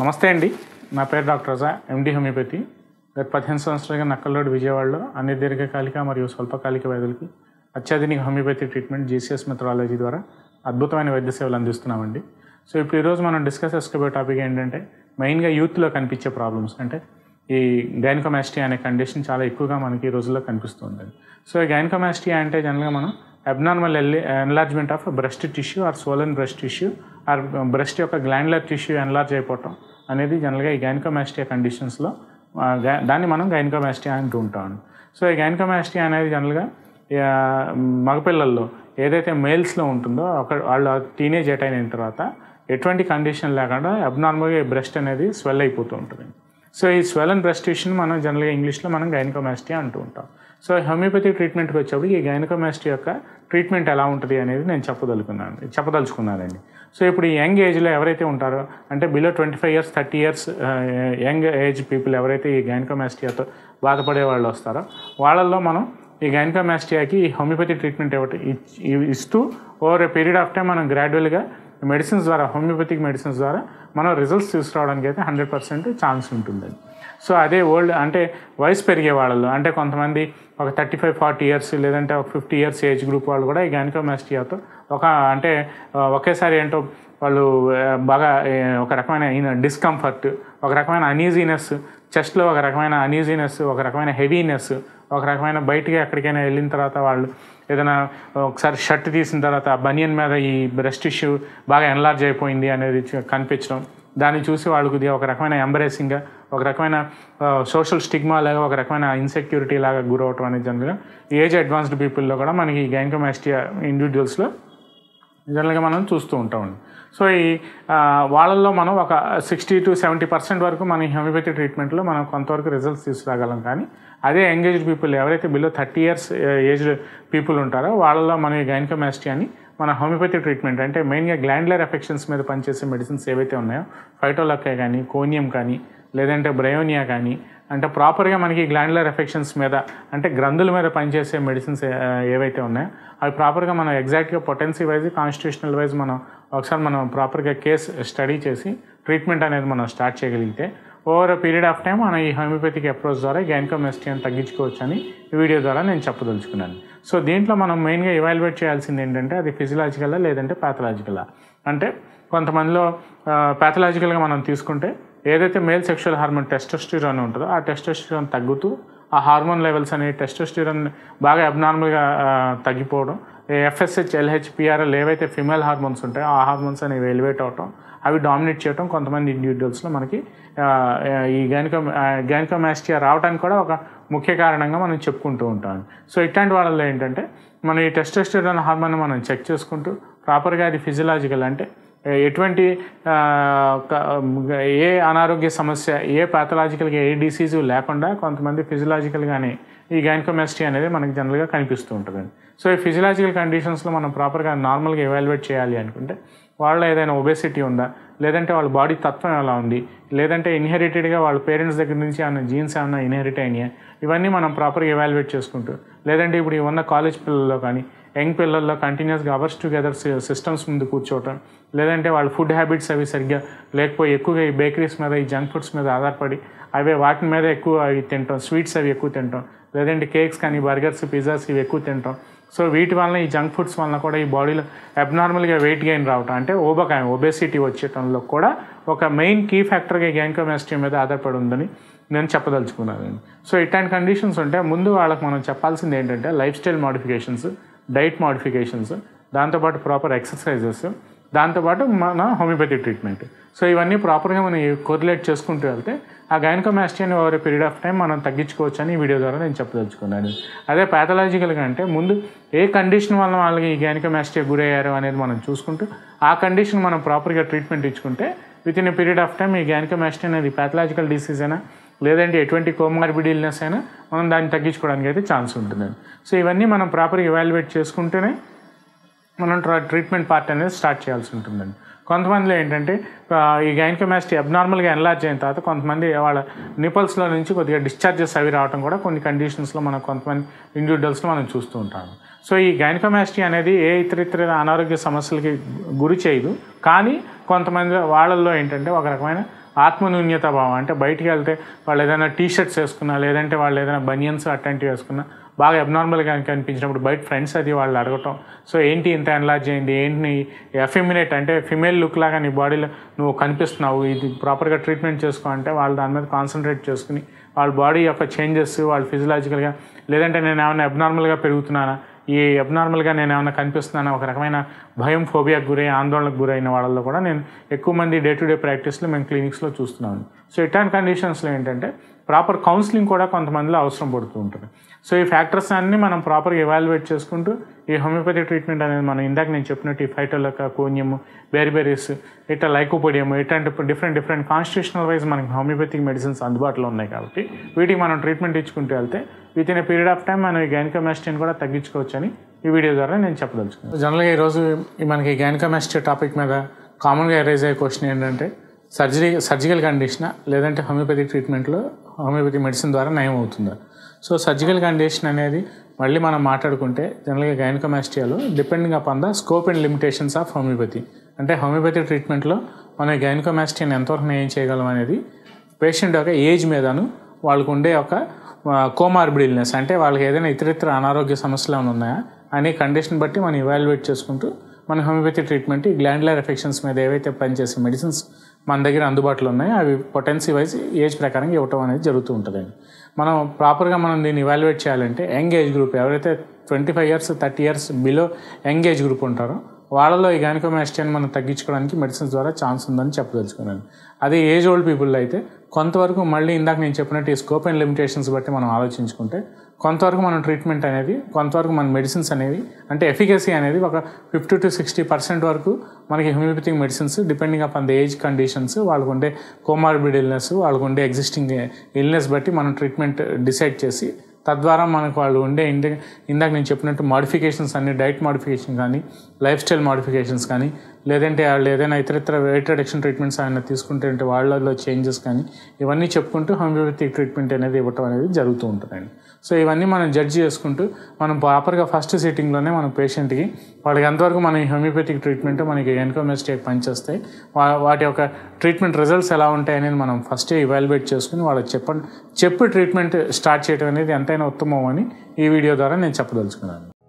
నమస్తే అండి నా పేరు డాక్టర్ రజా ఎండి హోమియోపతి గత పదిహేను సంవత్సరాలుగా నక్కల్లోడు విజయవాడలో అన్ని దీర్ఘకాలిక మరియు స్వల్పకాలిక వ్యాధులకి అత్యాధునిక హోమియోపతి ట్రీట్మెంట్ జీసీఎస్ మెథడాలజీ ద్వారా అద్భుతమైన వైద్య సేవలు అందిస్తున్నామండి సో ఇప్పుడు ఈరోజు మనం డిస్కస్ చేసుకోబోయే టాపిక్ ఏంటంటే మెయిన్గా యూత్లో కనిపించే ప్రాబ్లమ్స్ అంటే ఈ గైనకోమాస్టియా అనే కండిషన్ చాలా ఎక్కువగా మనకి ఈ రోజుల్లో కనిపిస్తుందండి సో ఈ గైనకోమాస్టియా అంటే జనరల్గా మనం abnormal enlargement of breast tissue or swollen breast tissue or breast యొక్క గ్లాండ్లర్ టిష్యూ ఎన్లార్జ్ అయిపోవటం అనేది జనరల్గా ఈ గైనకోమాస్టియా కండిషన్స్లో దాన్ని మనం గైనకోమాస్టియా అంటూ ఉంటాం సో ఈ గైనకోమాస్టియా అనేది జనరల్గా మగపిల్లల్లో ఏదైతే మేల్స్లో ఉంటుందో ఒక వాళ్ళు టీనేజ్ అటైన్ అయిన తర్వాత ఎటువంటి కండిషన్ లేకుండా అబ్నార్మల్గా బ్రెస్ట్ అనేది స్వెల్ అయిపోతూ ఉంటుంది సో ఈ స్వెల్ అండ్ బ్రెస్ట్ ఇష్యూని మనం జనరల్గా ఇంగ్లీష్లో మనం గైనకోమాస్టియా అంటూ ఉంటాం సో హోమియోపతి ట్రీట్మెంట్కి వచ్చేప్పుడు ఈ గైనకోమాస్టీ యొక్క ట్రీట్మెంట్ ఎలా ఉంటుంది అనేది నేను చెప్పదలుకున్నాను చెప్పదలుచుకున్నానండి సో ఇప్పుడు ఈ యంగ్ ఏజ్లో ఎవరైతే ఉంటారో అంటే below twenty five years thirty years young age people ఎవరైతే ఈ గైనకోమాస్టియాతో బాధపడే వాళ్ళు వస్తారో వాళ్ళల్లో మనం ఈ గైనకోమాస్టియాకి ఈ హోమియోపతి ట్రీట్మెంట్ ఇవ్వటం ఇస్తూ over a period of time మనం గ్రాడ్యువల్గా మెడిసిన్స్ ద్వారా హోమియోపతిక్ మెడిసిన్స్ ద్వారా మనం రిజల్ట్స్ తీసుకురావడానికి అయితే హండ్రెడ్ పర్సెంట్ ఛాన్స్ ఉంటుందండి సో అదే ఓల్డ్ అంటే వయసు పెరిగే వాళ్ళలో అంటే కొంతమంది ఒక థర్టీ ఫైవ్ ఫార్టీ ఇయర్స్ లేదంటే ఒక ఫిఫ్టీ ఇయర్స్ ఏజ్ గ్రూప్ వాళ్ళు కూడా ఈ గ్యానికోమాస్టియాతో ఒక అంటే ఒకేసారి ఏంటో వాళ్ళు బాగా ఒక రకమైన డిస్కంఫర్ట్ ఒక రకమైన అనీజీనెస్ చెస్ట్లో ఒక రకమైన అనీజీనెస్ ఒక రకమైన హెవీనెస్ ఒక రకమైన బయటికి ఎక్కడికైనా వెళ్ళిన తర్వాత వాళ్ళు ఏదైనా ఒకసారి షర్ట్ తీసిన తర్వాత బనియన్ మీద ఈ బ్రెస్ట్ ఇష్యూ బాగా ఎన్లార్జ్ అయిపోయింది అనేది కనిపించడం దాన్ని చూసి వాళ్ళు ఒక రకమైన ఎంబరేసింగ్గా ఒక రకమైన సోషల్ స్టిగ్మా లాగా ఒక రకమైన ఇన్సెక్యూరిటీ లాగా గురవటం అనేది జనరల్గా ఏజ్ అడ్వాన్స్డ్ పీపుల్లో కూడా మనకి గ్యాంకోమాస్టియా ఇండివిజువల్స్లో జనరల్గా మనం చూస్తూ ఉంటాం సో ఈ వాళ్ళల్లో మనం ఒక సిక్స్టీ టు సెవెంటీ పర్సెంట్ వరకు మన హోమియోపతి ట్రీట్మెంట్లో మనం కొంతవరకు రిజల్ట్స్ తీసుకురాగలం కానీ అదే ఎంగేజ్డ్ పీపుల్ ఎవరైతే below thirty years aged people ఉంటారో వాళ్ళలో మన ఈ అని మన హోమియోపతి ట్రీట్మెంట్ అంటే మెయిన్గా గ్లాండ్లర్ ఎఫెక్షన్స్ మీద పనిచేసే మెడిసిన్స్ ఏవైతే ఉన్నాయో ఫైటోలక్కే కానీ కోనియం కానీ లేదంటే బ్రయోనియా కానీ అంటే ప్రాపర్గా మనకి గ్లాండ్యులర్ ఎఫెక్షన్స్ మీద అంటే గ్రంథుల మీద పనిచేసే మెడిసిన్స్ ఏవైతే ఉన్నాయో అవి ప్రాపర్గా మనం ఎగ్జాక్ట్గా పొటెన్సీ వైజ్ కాన్స్టిట్యూషనల్ వైజ్ మనం ఒకసారి మనం ప్రాపర్గా కేసు స్టడీ చేసి ట్రీట్మెంట్ అనేది మనం స్టార్ట్ చేయగలిగితే ఓవర్ పీరియడ్ ఆఫ్ టైం మనం ఈ హోమియోపతిక్ అప్రోచ్ ద్వారా గ్యాన్కోమెస్టియన్ తగ్గించుకోవచ్చు అని ఈ వీడియో ద్వారా నేను చెప్పదలుచుకున్నాను సో దీంట్లో మనం మెయిన్గా ఇవాల్యుయేట్ చేయాల్సింది ఏంటంటే అది ఫిజియలాజికలా లేదంటే ప్యాథలాజికలా అంటే కొంతమందిలో ప్యాథలాజికల్గా మనం తీసుకుంటే ఏదైతే మేల్ సెక్షువల్ హార్మోన్ టెస్టోస్టిరాన్ ఉంటుందో ఆ టెస్టోస్టిరాన్ తగ్గుతూ ఆ హార్మోన్ లెవెల్స్ అనేవి టెస్టోస్టిరాన్ బాగా అబ్నార్మల్గా తగ్గిపోవడం ఎఫ్ఎస్హెచ్ ఎల్హెచ్ పిఆర్ఎల్ ఏవైతే ఫిమేల్ హార్మోన్స్ ఉంటాయో ఆ హార్మోన్స్ అనేవి ఎలివేట్ అవటం అవి డామినేట్ చేయడం కొంతమంది ఇండివిజువల్స్లో మనకి ఈ గైనకో గైనకోమాస్టియా రావడానికి కూడా ఒక ముఖ్య కారణంగా మనం చెప్పుకుంటూ ఉంటాం సో ఇట్లాంటి వాళ్ళలో ఏంటంటే మనం ఈ టెస్టోస్టిరాన్ హార్మోన్ మనం చెక్ చేసుకుంటూ ప్రాపర్గా అది ఫిజియలాజికల్ అంటే ఎటువంటి ఏ అనారోగ్య సమస్య ఏ పాథలాజికల్గా ఏ డిసీజు లేకుండా కొంతమంది ఫిజియలాజికల్గానే ఈ గైనకోమెస్టీ అనేది మనకు జనరల్గా కనిపిస్తూ ఉంటుందండి సో ఈ ఫిజియలాజికల్ కండిషన్స్లో మనం ప్రాపర్గా నార్మల్గా ఎవాల్యుయేట్ చేయాలి అనుకుంటే వాళ్ళ ఏదైనా ఒబేసిటీ ఉందా లేదంటే వాళ్ళ బాడీ తత్వం ఎలా ఉంది లేదంటే ఇన్హెరిటెడ్గా వాళ్ళ పేరెంట్స్ దగ్గర నుంచి ఏమైనా జీన్స్ ఏమైనా ఇన్హెరిట్ అయినాయా ఇవన్నీ మనం ప్రాపర్గా ఎవాల్యుయేట్ చేసుకుంటూ లేదంటే ఇప్పుడు ఉన్న కాలేజ్ పిల్లల్లో కానీ యంగ్ పిల్లల్లో కంటిన్యూస్గా అవర్స్ టుగెదర్ సిస్టమ్స్ ముందు కూర్చోవటం లేదంటే వాళ్ళ ఫుడ్ హ్యాబిట్స్ అవి సరిగ్గా లేకపోయి ఎక్కువగా ఈ బేకరీస్ మీద ఈ జంక్ ఫుడ్స్ మీద ఆధారపడి అవే వాటి మీద ఎక్కువ అవి తింటాం స్వీట్స్ అవి ఎక్కువ తింటాం లేదంటే కేక్స్ కానీ బర్గర్స్ పిజ్జాస్ ఇవి ఎక్కువ తింటాం సో వీటి వలన ఈ జంక్ ఫుడ్స్ వలన కూడా ఈ బాడీలో అబ్నార్మల్గా వెయిట్ గెయిన్ రావటం అంటే ఓబకాయం ఒబేసిటీ వచ్చేటంలో కూడా ఒక మెయిన్ కీ ఫ్యాక్టర్గా గ్యాంకోమాస్టీ మీద ఆధారపడి ఉందని నేను చెప్పదలుచుకున్నాను సో ఇట్లాంటి కండిషన్స్ ఉంటే ముందు వాళ్ళకి మనం చెప్పాల్సింది ఏంటంటే life style modifications diet modifications దాంతోపాటు ప్రాపర్ ఎక్సర్సైజెస్ దాంతోపాటు మన హోమియోపతి ట్రీట్మెంట్ సో ఇవన్నీ ప్రాపర్గా మనం కోరిలేట్ చేసుకుంటూ వెళ్తే ఆ గైనకోమాస్టియన్ ఓవర్ పీరియడ్ ఆఫ్ టైం మనం తగ్గించుకోవచ్చు అని ఈ వీడియో ద్వారా నేను చెప్పదలుచుకున్నాను అదే ప్యాథలాజికల్గా అంటే ముందు ఏ కండిషన్ వల్ల వాళ్ళకి ఈ గైనకోమాస్టియా గురయ్యారు అనేది మనం చూసుకుంటూ ఆ కండిషన్ మనం ప్రాపర్గా ట్రీట్మెంట్ ఇచ్చుకుంటే within a period of time ఈ గ్యానికమాస్టిన్ అనేది ప్యాథలాజికల్ డిసీజ్ అయినా లేదంటే ఎటువంటి కోమార్బిడ్ ఇల్నెస్ అయినా మనం దాన్ని తగ్గించుకోవడానికి అయితే ఛాన్స్ ఉంటుందండి సో ఇవన్నీ మనం ప్రాపర్గా ఇవాల్యుయేట్ చేసుకుంటేనే మనం ట్రీట్మెంట్ పార్ట్ అనేది స్టార్ట్ చేయాల్సి ఉంటుందండి కొంతమందిలో ఏంటంటే ఈ గైనకోమాస్టీ అబ్నార్మల్గా ఎన్లార్జ్ అయిన తర్వాత కొంతమంది వాళ్ళ నిపల్స్లో నుంచి కొద్దిగా డిశ్చార్జెస్ అవి రావడం కూడా కొన్ని కండిషన్స్లో మనం కొంతమంది ఇండివిజువల్స్లో మనం చూస్తూ ఉంటాము సో ఈ గైనకోమాస్టీ అనేది ఏ ఇతర ఇతర అనారోగ్య సమస్యలకి గురి చేయదు కానీ కొంతమంది వాళ్ళల్లో ఏంటంటే ఒక రకమైన ఆత్మనూన్యత భావం అంటే బయటికి వెళ్తే వాళ్ళు ఏదైనా టీ షర్ట్స్ వేసుకున్నా లేదంటే వాళ్ళు ఏదైనా బనియన్స్ అట్లాంటివి వేసుకున్నా బాగా అబ్నార్మల్గా కనిపించినప్పుడు బయట ఫ్రెండ్స్ అది వాళ్ళు అడగటం సో ఏంటి ఇంత ఎన్లార్జ్ అయింది ఏంటి ఎఫిమినేట్ అంటే ఫిమేల్ లుక్ లాగా నీ బాడీలో నువ్వు కనిపిస్తున్నావు ఇది ప్రాపర్గా ట్రీట్మెంట్ చేసుకో అంటే వాళ్ళు దాని మీద కాన్సన్ట్రేట్ చేసుకుని వాళ్ళ బాడీ యొక్క చేంజెస్ వాళ్ళు ఫిజియలాజికల్గా లేదంటే నేను ఏమైనా అబ్నార్మల్గా పెరుగుతున్నానా ఈ అబ్నార్మల్గా నేను ఏమైనా కనిపిస్తున్నాను ఒక రకమైన భయం ఫోబియాకు గురై ఆందోళనకు గురైన వాళ్ళలో కూడా నేను ఎక్కువ మంది డే టు డే ప్రాక్టీస్లో మేము క్లినిక్స్లో చూస్తున్నాను సో ఇట్లాంటి కండిషన్స్లో ఏంటంటే ప్రాపర్ కౌన్సిలింగ్ కూడా కొంతమందిలో అవసరం పడుతూ ఉంటుంది సో ఈ ఫ్యాక్టర్స్ అన్నీ మనం ప్రాపర్గా ఇవాల్యువేట్ చేసుకుంటూ ఈ హోమియోపతి ట్రీట్మెంట్ అనేది మనం ఇందాక నేను చెప్పినట్టు ఈ ఫైటోలక కోన్యము బేరిబెరీస్ ఇట్లా లైకోపోడియము ఇట్లాంటి డిఫరెంట్ డిఫరెంట్ కాన్స్టిట్యూషనల్ వైజ్ మనకి హోమియోపతిక్ మెడిసిన్స్ అందుబాటులో ఉన్నాయి కాబట్టి వీటికి మనం ట్రీట్మెంట్ ఇచ్చుకుంటూ వెళ్తే within a period of time మనం ఈ గైనకమాస్టిన్ కూడా తగ్గించుకోవచ్చని ఈ వీడియో ద్వారా నేను చెప్పదలుచుకున్నాను జనరల్గా ఈరోజు మనకి గ్యాన్కమెస్ట్రీ టాపిక్ మీద కామన్గా ఎరైజ్ అయ్యే క్వశ్చన్ ఏంటంటే సర్జరీ సర్జికల్ కండిషన్ లేదంటే హోమియోపతి ట్రీట్మెంట్లో హోమియోపతి మెడిసిన్ ద్వారా నయం అవుతుందా సో సర్జికల్ కండిషన్ అనేది మళ్ళీ మనం మాట్లాడుకుంటే జనరల్గా గైనకమాస్టియాలో depending upon the scope and limitations of homeopathy అంటే హోమియోపతి ట్రీట్మెంట్లో మనం గైనకమాస్టియాని ఎంతవరకు నయం చేయగలం అనేది పేషెంట్ యొక్క ఏజ్ మీదను వాళ్ళకు ఉండే ఒక కోమార్బిడిల్నెస్ అంటే వాళ్ళకి ఏదైనా ఇతరితర అనారోగ్య సమస్యలు ఏమైనా ఉన్నాయా అనే కండిషన్ బట్టి మనం ఇవాల్యుయేట్ చేసుకుంటూ మన హోమియోపతి ట్రీట్మెంట్ ఈ గ్లాండ్లర్ ఎఫెక్షన్స్ మీద ఏవైతే పనిచేసే మెడిసిన్స్ మన దగ్గర అందుబాటులో ఉన్నాయో అవి పొటెన్సీ వైజ్ ఏజ్ ప్రకారం ఇవ్వటం అనేది జరుగుతూ ఉంటుందండి మనం ప్రాపర్గా మనం దీన్ని ఇవాల్యుయేట్ చేయాలంటే యంగ్ ఏజ్ గ్రూప్ ఎవరైతే twenty five years thirty years below young age group ఉంటారో వాళ్ళలో ఈ గ్యానికోమాస్టియాని మనం తగ్గించుకోవడానికి మెడిసిన్స్ ద్వారా ఛాన్స్ ఉందని చెప్పదలుచుకున్నాను అదే ఏజ్ ఓల్డ్ పీపుల్లో అయితే కొంతవరకు మళ్ళీ ఇందాక నేను చెప్పినట్టు ఈ స్కోప్ అండ్ లిమిటేషన్స్ బట్టి మనం ఆలోచించుకుంటే కొంతవరకు మనం ట్రీట్మెంట్ అనేది కొంతవరకు మన మెడిసిన్స్ అనేవి అంటే ఎఫికసీ అనేది ఒక ఫిఫ్టీ టు సిక్స్టీ పర్సెంట్ వరకు మనకి homeopathic medicines depending upon the age conditions వాళ్ళకు ఉండే కోమార్బిడ్ ఇల్నెస్ ఉండే ఎగ్జిస్టింగ్ ఇల్నెస్ బట్టి మనం ట్రీట్మెంట్ డిసైడ్ చేసి తద్వారా మనకు వాళ్ళు ఉండే ఇందాక నేను చెప్పినట్టు మాడిఫికేషన్స్ అన్ని డైట్ మాడిఫికేషన్ కానీ లైఫ్ స్టైల్ మాడిఫికేషన్స్ కానీ లేదంటే వాళ్ళు ఏదైనా ఇతరత్ర వెయిట్ రిడక్షన్ ట్రీట్మెంట్స్ ఆయన తీసుకుంటే వాళ్ళలో చేంజెస్ కానీ ఇవన్నీ చెప్పుకుంటూ హోమియోపతి ట్రీట్మెంట్ అనేది ఇవ్వటం అనేది జరుగుతూ ఉంటుందండి సో ఇవన్నీ మనం జడ్జ్ చేసుకుంటూ మనం ప్రాపర్గా ఫస్ట్ సిట్టింగ్లోనే మనం పేషెంట్కి వాళ్ళకి ఎంతవరకు మన హోమియోపతిక్ ట్రీట్మెంట్ మనకి ఎన్కోమెస్టేక్ పనిచేస్తాయి వాటి యొక్క ట్రీట్మెంట్ రిజల్ట్స్ ఎలా ఉంటాయి అనేది మనం ఫస్టే ఇవాల్యుయేట్ చేసుకుని వాళ్ళకి చెప్పండి చెప్పి ట్రీట్మెంట్ స్టార్ట్ చేయడం అనేది ఎంతైనా ఉత్తమం అని ఈ వీడియో ద్వారా నేను చెప్పదలుచుకున్నాను